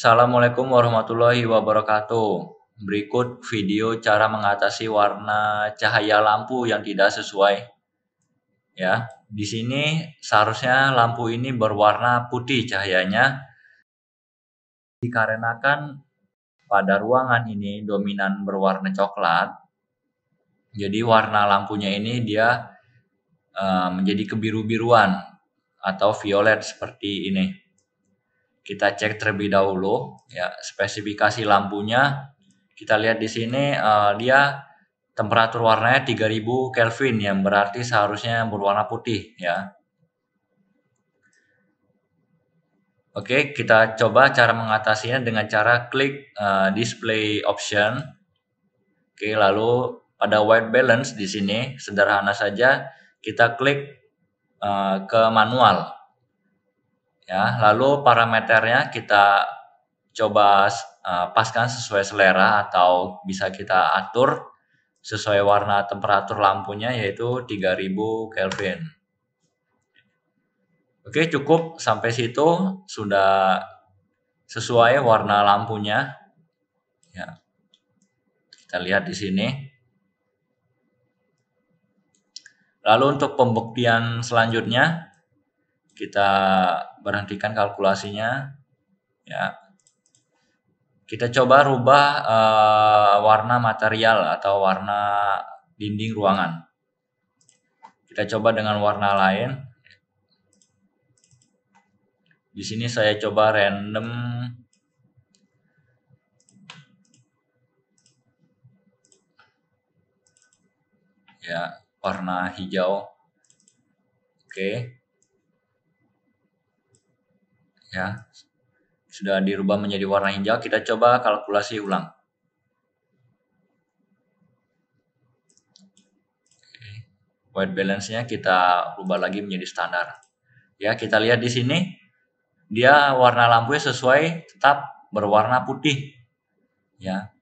Assalamualaikum warahmatullahi wabarakatuh. Berikut video cara mengatasi warna cahaya lampu yang tidak sesuai. Ya, di sini seharusnya lampu ini berwarna putih cahayanya dikarenakan pada ruangan ini dominan berwarna coklat. Jadi warna lampunya ini dia eh, menjadi kebiru-biruan atau violet seperti ini kita cek terlebih dahulu ya spesifikasi lampunya kita lihat di sini uh, dia temperatur warnanya 3000 Kelvin yang berarti seharusnya berwarna putih ya Oke kita coba cara mengatasinya dengan cara klik uh, display option Oke lalu pada white balance di sini sederhana saja kita klik uh, ke manual ya lalu parameternya kita coba uh, paskan sesuai selera atau bisa kita atur sesuai warna temperatur lampunya yaitu 3000 Kelvin. Oke, cukup sampai situ sudah sesuai warna lampunya. Ya. Kita lihat di sini. Lalu untuk pembuktian selanjutnya kita berhentikan kalkulasinya ya kita coba rubah uh, warna material atau warna dinding ruangan kita coba dengan warna lain di sini saya coba random ya warna hijau oke okay ya sudah dirubah menjadi warna hijau kita coba kalkulasi ulang white balance-nya kita rubah lagi menjadi standar ya kita lihat di sini dia warna lampunya sesuai tetap berwarna putih ya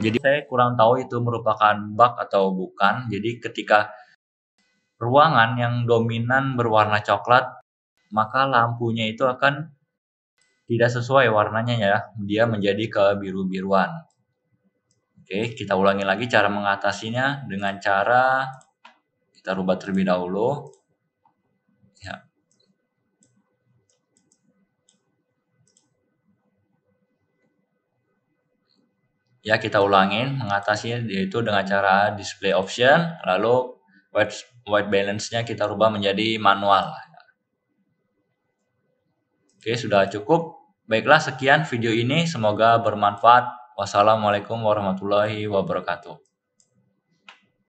jadi saya kurang tahu itu merupakan bug atau bukan. Jadi ketika ruangan yang dominan berwarna coklat maka lampunya itu akan tidak sesuai warnanya ya, dia menjadi kebiru-biruan. Oke, kita ulangi lagi cara mengatasinya dengan cara kita rubah terlebih dahulu. Ya. Ya, kita ulangin mengatasinya yaitu dengan cara display option lalu white white balance-nya kita rubah menjadi manual Oke, sudah cukup. Baiklah, sekian video ini. Semoga bermanfaat. Wassalamualaikum warahmatullahi wabarakatuh.